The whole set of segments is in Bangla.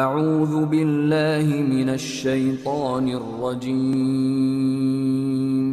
أعوذ بالله من الشيطان الرجيم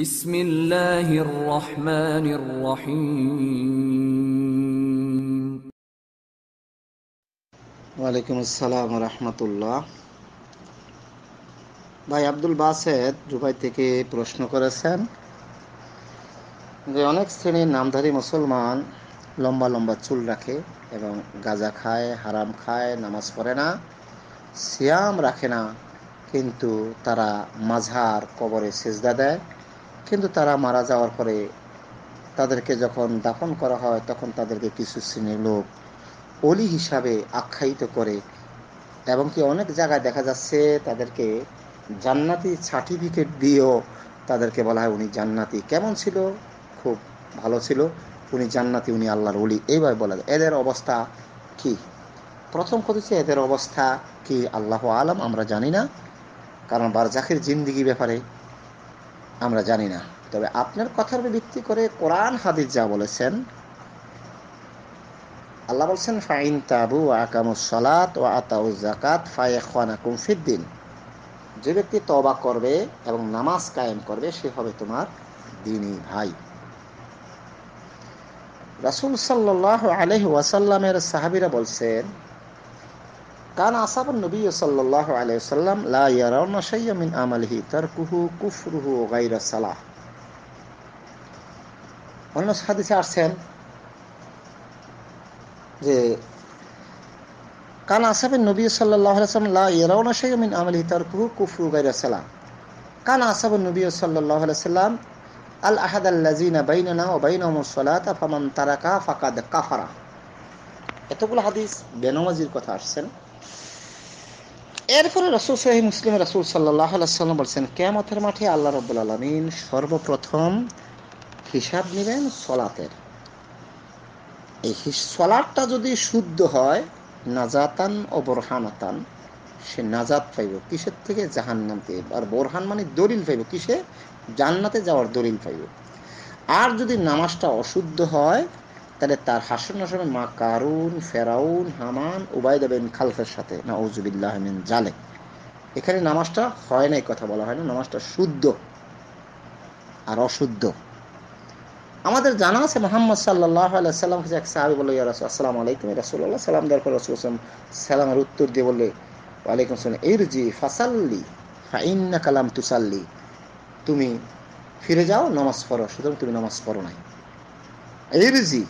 بسم الله الرحمن الرحيم ওয়ালাইকুম আসসালাম রহমতুল্লাহ ভাই আব্দুল বাসেদ দুবাই থেকে প্রশ্ন করেছেন যে অনেক শ্রেণীর নামধারী মুসলমান লম্বা লম্বা চুল রাখে এবং গাঁজা খায় হারাম খায় নামাজ পড়ে না সিয়াম রাখে না কিন্তু তারা মাঝার কবরে সেজদা দেয় কিন্তু তারা মারা যাওয়ার পরে তাদেরকে যখন দাফন করা হয় তখন তাদেরকে কিছু শ্রেণীর লোক অলি হিসাবে আখ্যায়িত করে এবং কি অনেক জায়গায় দেখা যাচ্ছে তাদেরকে জান্নাতি সার্টিফিকেট দিয়েও তাদেরকে বলা হয় উনি জান্নাতি কেমন ছিল খুব ভালো ছিল উনি জান্নাতি উনি আল্লাহর অলি এইভাবে বলা যায় এদের অবস্থা কি প্রথম কথা হচ্ছে এদের অবস্থা কি আল্লাহ আলম আমরা জানি না কারণ বারজাখের জিন্দিগি ব্যাপারে আমরা জানি না তবে আপনার কথার ভিত্তি করে কোরআন হাদিস যা বলেছেন আল্লাহ বলছেন ফাইন তাবু আকামুসলাত ও আতাউ জাকাত খানা কুমফিদ্দিন যে ব্যক্তি তবা করবে এবং নামাজ কায়েম করবে সে হবে তোমার দিনই ভাই রাসুল সাল্লাহ আলহি ওয়াসাল্লামের সাহাবিরা বলছেন কান আসাব নবী সাল্লাহ আলহিসাল্লাম লা ইয়ারাউনা শাইয়া মিন আমালহি তারকুহু কুফরুহু গাইরা সালাহ অন্য হাদিসে আসছেন যে কান আসাবেন নবী সাল্লাহ আলাইসালাম লা ইয়ারাউনা শাইয়া মিন আমালহি তারকুহু কুফরু গাইরা সালাহ কান আসাব নবী সাল্লাহ আলাইসাল্লাম আল আহাদ আল্লাজিনা বাইনানা ও বাইনামসলাতা ফামান তারাকা ফাকাদ কাফারা এতগুলো হাদিস বেনমাজির কথা আসছেন এরপরে রসুল সাহি মুসলিম রসুল সাল্লাহ সাল্লাম বলছেন কেমতের মাঠে আল্লাহ রব্বুল আলমিন সর্বপ্রথম হিসাব নেবেন সলাতের এই সলাটটা যদি শুদ্ধ হয় নাজাতান ও বরহানাতান সে নাজাদ পাইব কিসের থেকে জাহান্নাম থেকে আর বোরহান মানে দলিল পাইব কিসে জান্নাতে যাওয়ার দলিল পাইব আর যদি নামাজটা অশুদ্ধ হয় তাহলে তার হাসন নাসমে মা কারুন ফেরাউন হামান উবাই বেন খালফের সাথে না ওজুবিল্লাহ জালে এখানে নামাজটা হয় না কথা বলা হয় না নামাজটা শুদ্ধ আর অশুদ্ধ আমাদের জানা আছে মোহাম্মদ সাল্লাহ আল্লাহ সাল্লাম এক সাহাবি বলে আসসালাম আলাইকুম রাসুল্লাহ সাল্লাম দেওয়ার পর রসুল সালামের উত্তর দিয়ে বললে ওয়ালাইকুম আসসালাম ইরজি ফাসাল্লি ফাইন্না কালাম তুসাল্লি তুমি ফিরে যাও নামাজ পড়ো সুতরাং তুমি নামাজ পড়ো নাই ইরজি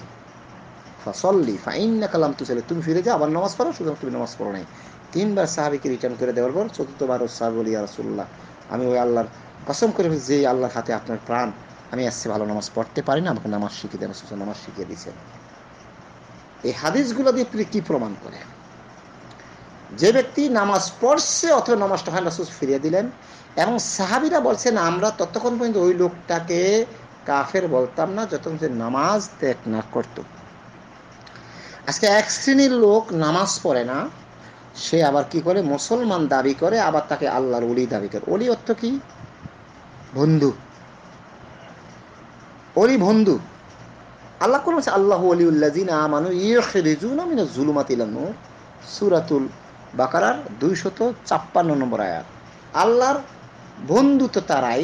ফাসল্লি ফাইন্না কালাম তুসাল্লি তুমি ফিরে যাও আবার নামাজ পড়ো সুতরাং তুমি নামাজ পড়ো নাই তিনবার সাহাবিকে রিটার্ন করে দেওয়ার পর চতুর্থবার সাহাব বলি রাসুল্লাহ আমি ওই আল্লাহর কসম করে যে আল্লাহর হাতে আপনার প্রাণ আমি আসছে ভালো নামাজ পড়তে পারি না আমাকে নামাজ শিখিয়ে দেন নামাজ শিখিয়ে দিয়েছেন এই হাদিসগুলো দিয়ে কি প্রমাণ করে যে ব্যক্তি নামাজ পড়ছে অথবা নামাজটা হয় রাসুল ফিরিয়ে দিলেন এবং সাহাবিরা বলছেন আমরা ততক্ষণ পর্যন্ত ওই লোকটাকে কাফের বলতাম না যতক্ষণ সে নামাজ ত্যাগ না করত আজকে এক শ্রেণীর লোক নামাজ পড়ে না সে আবার কি করে মুসলমান দাবি করে আবার তাকে আল্লাহর অলি দাবি করে অলি অর্থ কি বন্ধু অলি বন্ধু আল্লাহ কোন আল্লাহ অলি জিনা আমানু ইয়ে রেজুন আমি সুরাতুল বাকারার দুইশত ছাপ্পান্ন নম্বর আয়াত আল্লাহর বন্ধু তো তারাই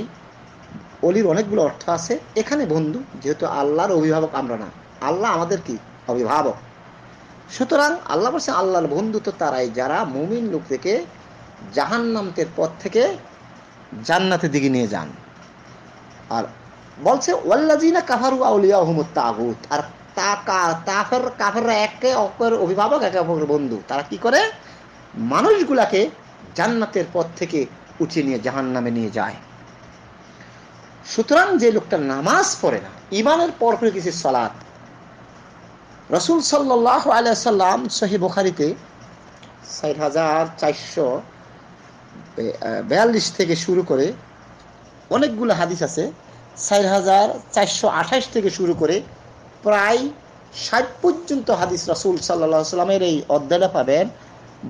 অলির অনেকগুলো অর্থ আছে এখানে বন্ধু যেহেতু আল্লাহর অভিভাবক আমরা না আল্লাহ আমাদের কি অভিভাবক সুতরাং আল্লাহ বলছে আল্লাহর বন্ধু তো তারাই যারা মুমিন লোক থেকে জাহান্নামতের পথ থেকে জান্নাতের দিকে নিয়ে যান আর বলছে ওয়াল্লাজিনা কাফারু আউলিয়া আহমদ তাগুত আর তা কাফের কাফেররা একে অপরের অভিভাবক একে অপরের বন্ধু তারা কি করে মানুষগুলাকে জান্নাতের পথ থেকে উঠিয়ে নিয়ে জাহান নামে নিয়ে যায় সুতরাং যে লোকটা নামাজ পড়ে না ইমানের পর হয়ে গেছে সলাদ রসুল সাল্লাহ আলাইসাল্লাম সহি বোখারিতে ষাট হাজার চারশো বিয়াল্লিশ থেকে শুরু করে অনেকগুলো হাদিস আছে ষাট হাজার চারশো আঠাশ থেকে শুরু করে প্রায় ষাট পর্যন্ত হাদিস রসুল সাল্লাহ সাল্লামের এই অধ্যায়টা পাবেন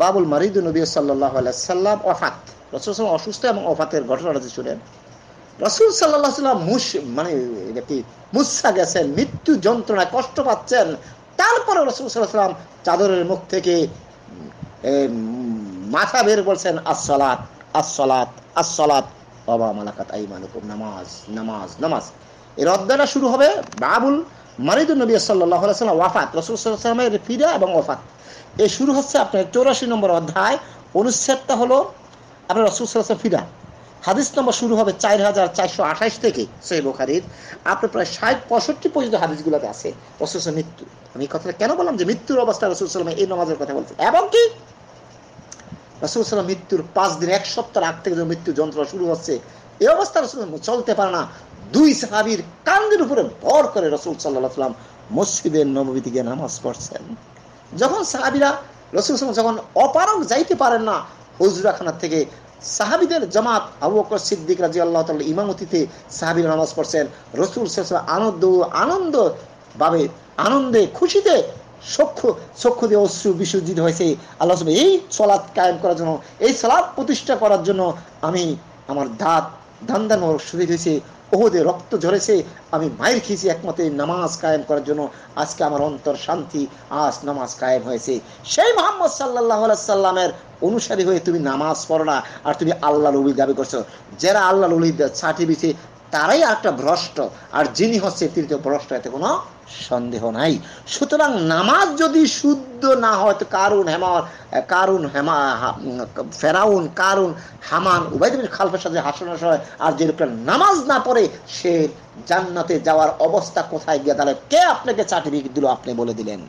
বাবুল মারিদ নবী সাল্লাহ সাল্লাম অফাত রসুল সাল্লাম অসুস্থ এবং অফাতের ঘটনাটা শুনেন রসুল সাল্লাহ সাল্লাম মুস মানে কি মুসা গেছেন মৃত্যু যন্ত্রণায় কষ্ট পাচ্ছেন তারপরে রসুল সাল্লাহ সাল্লাম চাদরের মুখ থেকে মাথা বের বলছেন আসলাত আসলাত আসলাত বাবা মালাকাত আইমানুকুম নামাজ নামাজ নামাজ এর অধ্যায়টা শুরু হবে বাবুল মারিদুল নবী সাল্লাহ ওয়াফাত রসুলের ফিরা এবং ওয়াফাত এই শুরু হচ্ছে আপনার চৌরাশি নম্বর অধ্যায় অনুচ্ছেদটা হলো আপনার রসুলাম ফিরা হাদিস নম্বর শুরু হবে চার হাজার চারশো আঠাশ থেকে সেই বুখারির আপনার প্রায় ষাট পঁয়ষট্টি পর্যন্ত হাদিসগুলোতে আছে রসুলের মৃত্যু আমি কথাটা কেন বললাম যে মৃত্যুর অবস্থা রসুলামে এই নামাজের কথা বলছে এবং কি রসুলাম মৃত্যুর পাঁচ দিন এক সপ্তাহ আগ থেকে যে মৃত্যু যন্ত্রণা শুরু হচ্ছে এই অবস্থা রসুল চলতে পারে না দুই সাহাবির কান্দের উপরে ভর করে রসুল সাল্লাহাম মসজিদের নবমী দিকে নামাজ পড়ছেন যখন সাহাবিরা রসুল যখন অপারক যাইতে পারেন না হজুরাখানা থেকে সাহাবিদের জামাত আবু বকর সিদ্দিক রাজি আল্লাহ তাল ইমামতিতে সাহাবিরা নামাজ পড়ছেন রসুল আনন্দ আনন্দ ভাবে আনন্দে খুশিতে সক্ষ সক্ষ দিয়ে অশ্রু বিসর্জিত হয়েছে আল্লাহ এই সলাদ কায়েম করার জন্য এই সলাদ প্রতিষ্ঠা করার জন্য আমি আমার দাঁত দান দান শহীদ হয়েছে ওহদে রক্ত ঝরেছে আমি মায়ের খেয়েছি একমাত্র নামাজ কায়েম করার জন্য আজকে আমার অন্তর শান্তি আজ নামাজ কায়েম হয়েছে সেই মোহাম্মদ সাল্লাহ সাল্লামের অনুসারী হয়ে তুমি নামাজ পড়ো না আর তুমি আল্লাহ রবি দাবি করছো যারা আল্লাহ রবি ছাটি দিছে তারাই একটা ভ্রষ্ট আর যিনি হচ্ছে তৃতীয় ভ্রষ্ট এতে কোনো সন্দেহ নাই সুতরাং নামাজ যদি শুদ্ধ না হয় তো কারুন হেমার কারুন হেমা ফেরাউন কারুন হামান উভয় খালফের সাথে হাসানাস হয় আর যে লোকটা নামাজ না পড়ে সে জান্নাতে যাওয়ার অবস্থা কোথায় গিয়ে তাহলে কে আপনাকে চাকরি দিল আপনি বলে দিলেন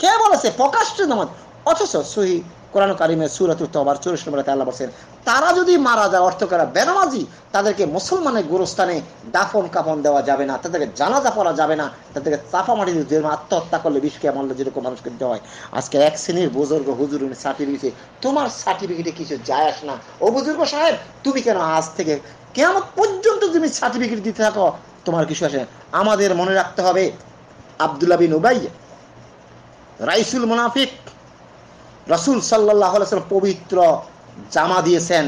কে বলেছে প্রকাশ্য নামাজ অথচ সহি কোরআন কারিমের সুরাত তবার চুরিশ নম্বরে আল্লাহ বলছেন তারা যদি মারা যায় অর্থ করা বেনামাজি তাদেরকে মুসলমানের গুরুস্থানে দাফন কাফন দেওয়া যাবে না তাদেরকে জানাজা পড়া যাবে না তাদেরকে চাপা মাটি দিতে আত্মহত্যা করলে বিষকে মারলে যেরকম মানুষকে দিতে হয় আজকে এক শ্রেণীর বুজুর্গ হুজুর সার্টিফিকেটে তোমার সার্টিফিকেটে কিছু যায় আস না ও বুজুর্গ সাহেব তুমি কেন আজ থেকে কেমন পর্যন্ত তুমি সার্টিফিকেট দিতে থাকো তোমার কিছু আসে আমাদের মনে রাখতে হবে আবদুল্লা বিন উবাই রাইসুল মুনাফিক রসুল সাল্লাহ পবিত্র জামা দিয়েছেন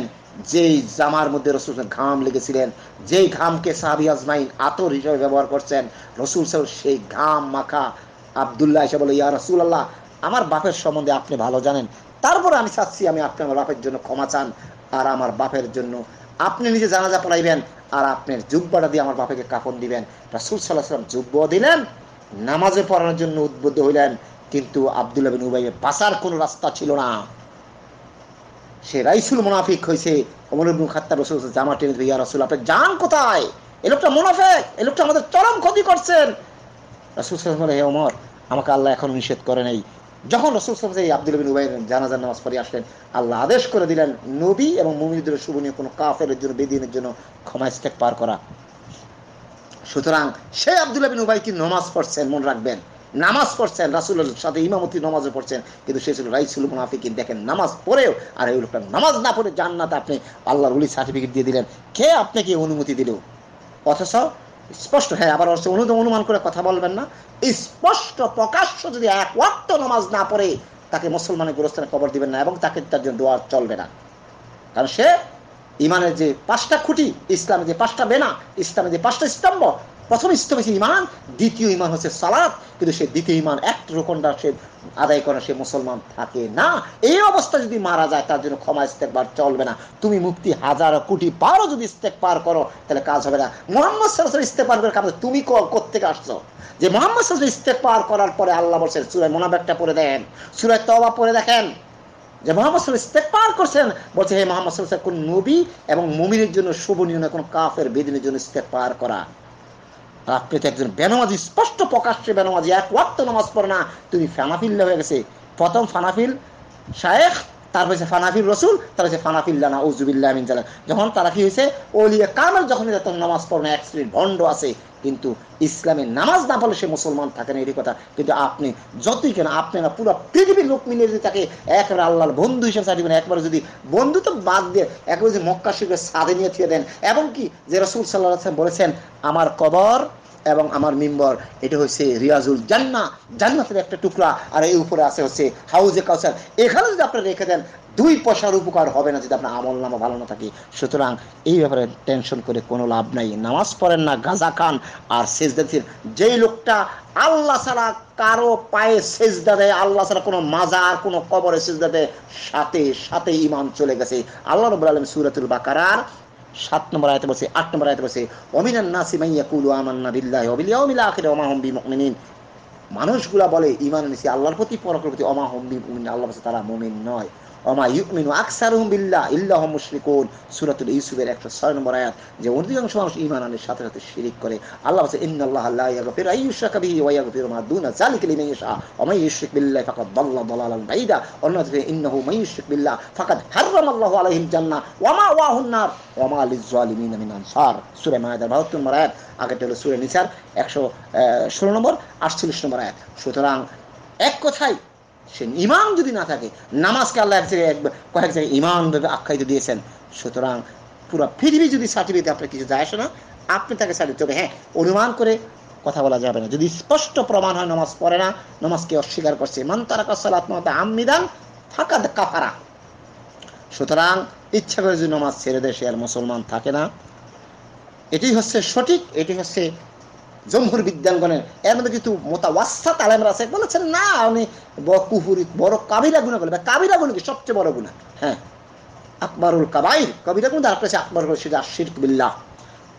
যেই জামার মধ্যে রসুল ঘাম লেগেছিলেন যেই ঘামকে সাহাবি আজমাইন আতর হিসেবে ব্যবহার করছেন রসুল সাহেব সেই ঘাম মাখা আবদুল্লাহ হিসেবে বলে ইয়া রসুল আল্লাহ আমার বাপের সম্বন্ধে আপনি ভালো জানেন তারপর আমি চাচ্ছি আমি আপনি আমার বাপের জন্য ক্ষমা চান আর আমার বাপের জন্য আপনি নিজে জানাজা পড়াইবেন আর আপনার যুব্বাটা দিয়ে আমার বাপেকে কাপড় দিবেন রসুল সাল্লাহ সাল্লাম যুব্ব দিলেন নামাজে পড়ানোর জন্য উদ্বুদ্ধ হইলেন কিন্তু আবদুল্লা বিন উবাইয়ের পাশার কোনো রাস্তা ছিল না সে রাইসুল মোনাফিক হয়েছে অমর ইবনুল খাত্তাব রসুল জামা টেনে ইয়া রাসুল আপনি যান কোথায় এ লোকটা মোনাফেক এ লোকটা আমাদের চরম ক্ষতি করছেন রসুল সাল্লাম হে অমর আমাকে আল্লাহ এখন নিষেধ করে নেই যখন রসুল সাহেব এই আব্দুল বিন উবাইয়ের জানাজার নামাজ পড়ে আসলেন আল্লাহ আদেশ করে দিলেন নবী এবং মুমিনদের শুভনীয় কোনো কাফের জন্য বেদিনের জন্য ক্ষমা স্টেপ পার করা সুতরাং সে আবদুল্লাহ বিন উবাই কি নমাজ পড়ছেন মনে রাখবেন নামাজ পড়ছেন রাসুলের সাথে ইমামতি নামাজও পড়ছেন কিন্তু সে ছিল রাইসুল মুনাফিকিন দেখেন নামাজ পড়েও আর এই লোকটা নামাজ না পড়ে যান না আপনি আল্লাহর উলি সার্টিফিকেট দিয়ে দিলেন কে আপনাকে অনুমতি দিল অথচ স্পষ্ট হ্যাঁ আবার অর্থ অনুদ অনুমান করে কথা বলবেন না স্পষ্ট প্রকাশ্য যদি এক ওয়াক্ত নামাজ না পড়ে তাকে মুসলমানের গুরুস্থানে কবর দিবেন না এবং তাকে তার জন্য দোয়ার চলবে না কারণ সে ইমানের যে পাঁচটা খুঁটি ইসলামের যে পাঁচটা বেনা ইসলামের যে পাঁচটা স্তম্ভ প্রথম ইসলাম হচ্ছে ইমান দ্বিতীয় ইমান হচ্ছে সালাদ কিন্তু সে দ্বিতীয় ইমান এক রোকনটা সে আদায় করে সে মুসলমান থাকে না এই অবস্থা যদি মারা যায় তার জন্য ক্ষমা ইস্তেক ইস্তেকবার চলবে না তুমি মুক্তি হাজার কোটি পারো যদি ইস্তেক পার করো তাহলে কাজ হবে না মোহাম্মদ সরাসরি ইস্তেক পার করে কাজ তুমি কোথেকে আসছো যে মোহাম্মদ সরাসরি ইস্তেক পার করার পরে আল্লাহ বলছেন সুরায় মোনাবেকটা পরে দেখেন সুরায় তবা পরে দেখেন যে মোহাম্মদ সাল পার করছেন বলছে হে মোহাম্মদ সাল কোন নবী এবং মমিনের জন্য শোভনীয় না কোনো কাফের বেদিনের জন্য পার করা রাত্রিতে একজন বেনামাজি স্পষ্ট প্রকাশ্যে বেনামাজি এক ওয়াক্ত নামাজ পড়ে না তুমি ফানাফিল্লা হয়ে গেছে প্রথম ফানাফিল শায়েখ তারপর হচ্ছে ফানাফিল রসুল তারপর হচ্ছে ফানাফিল্লা না উজুবিল্লা মিন জালাল যখন তারা কি হয়েছে ওলি কামাল যখন তখন নামাজ পড়ে না এক শ্রেণীর ভণ্ড আছে কিন্তু ইসলামে নামাজ না পড়লে সে মুসলমান থাকে না এটি কথা কিন্তু আপনি যতই কেন আপনি না পুরো পৃথিবীর লোক মিলিয়ে যদি তাকে একবার আল্লাহর বন্ধু হিসেবে চাটিবেন একবার যদি বন্ধু তো বাদ দিয়ে একবার যদি মক্কা শিবের সাদে নিয়ে থিয়ে দেন এবং কি যে রসুল সাল্লাহ বলেছেন আমার কবর এবং আমার মেম্বর এটা হচ্ছে রিয়াজুল জান্না জান্নাতের একটা টুকরা আর এই উপরে আছে হচ্ছে হাউজে কাউসার এখানে যদি আপনি রেখে দেন দুই পয়সার উপকার হবে না যদি আপনার আমল নামা ভালো না থাকে সুতরাং এই ব্যাপারে টেনশন করে কোনো লাভ নাই নামাজ পড়েন না গাজা খান আর সেজদাতির যেই লোকটা আল্লাহ ছাড়া কারো পায়ে সেজদা দেয় আল্লাহ ছাড়া কোনো মাজার কোনো কবরে সেজদা দেয় সাথে সাথে ইমান চলে গেছে আল্লাহ রবুল আলম সুরাতুল বাকারার সাত নম্বর আয়তে বসে আট নম্বর আয়তে বসে অমিনান নাসি মাইয়া কুলু আমান্না বিল্লাহি অবিলিয়া অমিলা আখিরে অমা হম বিমকমিনিন মানুষগুলা বলে ইমান এনেছি আল্লাহর প্রতি পরকের প্রতি অমা হম বিমকমিন আল্লাহ বসে তারা মোমিন নয় অমা ইউকমিনু আকসারুম বিল্লা ইল্লাহ মুশরিকুন সুরাতুল ইউসুফের একশো ছয় নম্বর আয়াত যে অধিকাংশ মানুষ ইমান আনের সাথে সাথে শিরিক করে আল্লাহ আছে ইন্না আল্লাহ আল্লাহ ইয়াগফির আইয়ুশা ওয়া ইয়াগফির মা দুনা যালিকা লিমান ইয়াশা ওয়া ইউশরিক বিল্লাহ ফাকাদ দাল্লা দালালান বাইদা অন্য থেকে ইন্নাহু মান ইউশরিক বিল্লাহ ফাকাদ হারামাল্লাহু আলাইহিল জান্নাহ ওয়া মা ওয়াহুন নার ওয়া মা লিজ্জালিমিন মিন আনসার সূরা মায়েদার 72 নম্বর আয়াত আগেটা হলো সূরা নিসার একশো ষোলো নম্বর আটচল্লিশ নম্বর আয়াত সুতরাং এক কথায় সে ইমাম যদি না থাকে নামাজকে আল্লাহ এক জায়গায় কয়েক জায়গায় ইমামভাবে আখ্যায়িত দিয়েছেন সুতরাং পুরো পৃথিবী যদি সার্টিফিকেট আপনার কিছু যায় আসে না আপনি তাকে সার্টিফিক তবে হ্যাঁ অনুমান করে কথা বলা যাবে না যদি স্পষ্ট প্রমাণ হয় নামাজ পড়ে না নামাজকে অস্বীকার করছে মান তারা কাসালাত আত্মহত্যা আমিদান ফাঁকা কাফারা সুতরাং ইচ্ছা করে যদি নামাজ ছেড়ে দেয় সে আর মুসলমান থাকে না এটি হচ্ছে সঠিক এটি হচ্ছে জমহুর বিজ্ঞানগণের এর মধ্যে মোতা ওয়াসাত আলেমরা আছে বলেছেন না উনি কুহুরি বড় কাবিরা গুণা বলে কাবিরা গুণ কি সবচেয়ে বড় গুণা হ্যাঁ আকবরুল কাবাই কবিরা গুণ তারপরে আকবর হল সিদা বিল্লাহ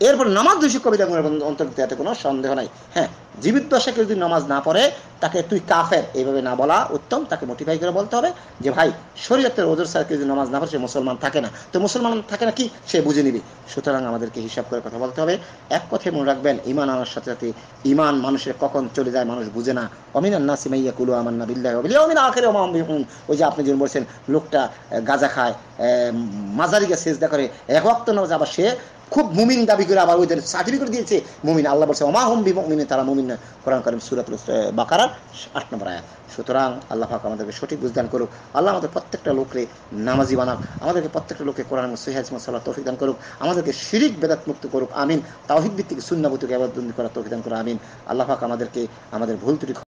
এরপর নামাজ কবি কবিরা গুণের অন্তর্ভুক্ত এতে কোনো সন্দেহ নাই হ্যাঁ জীবিত দশা কেউ যদি নামাজ না পড়ে তাকে তুই কাফের এইভাবে না বলা উত্তম তাকে মোটিফাই করে বলতে হবে যে ভাই শরীরের ওজোর স্যার কেউ যদি নামাজ না পড়ে সে মুসলমান থাকে না তো মুসলমান থাকে না কি সে বুঝে নিবি সুতরাং আমাদেরকে হিসাব করে কথা বলতে হবে এক কথায় মনে রাখবেন ইমান আনার সাথে সাথে ইমান মানুষের কখন চলে যায় মানুষ বুঝে না অমিনার না সিমাইয়া কুলু আমার না বিল্লাহ অমিনা আখের ওই যে আপনি যেমন বলছেন লোকটা গাঁজা খায় মাজারিকে দেখা করে এক অক্ত নামাজ আবার সে খুব মুমিন দাবি করে আবার ওদের সার্টিফিকেট দিয়েছে মুমিন আল্লাহ বলছে অমা বি বিমিনে তারা মুমিন কোরআন করিম সুরাত বাকারার আট নম্বর আয়া সুতরাং আল্লাহ পাক আমাদেরকে সঠিক বুঝদান করুক আল্লাহ আমাদের প্রত্যেকটা লোকরে নামাজি বানাক আমাদেরকে প্রত্যেকটা লোকে কোরআন সৈহাজ মাসাল্লাহ তৌফিক দান করুক আমাদেরকে শিরিক বেদাত মুক্ত করুক আমিন তাহিদ ভিত্তিক সুন্নাবুতুকে আবার করার তৌফিক দান করুক আমিন আল্লাহ পাক আমাদেরকে আমাদের ভুল ত্রুটি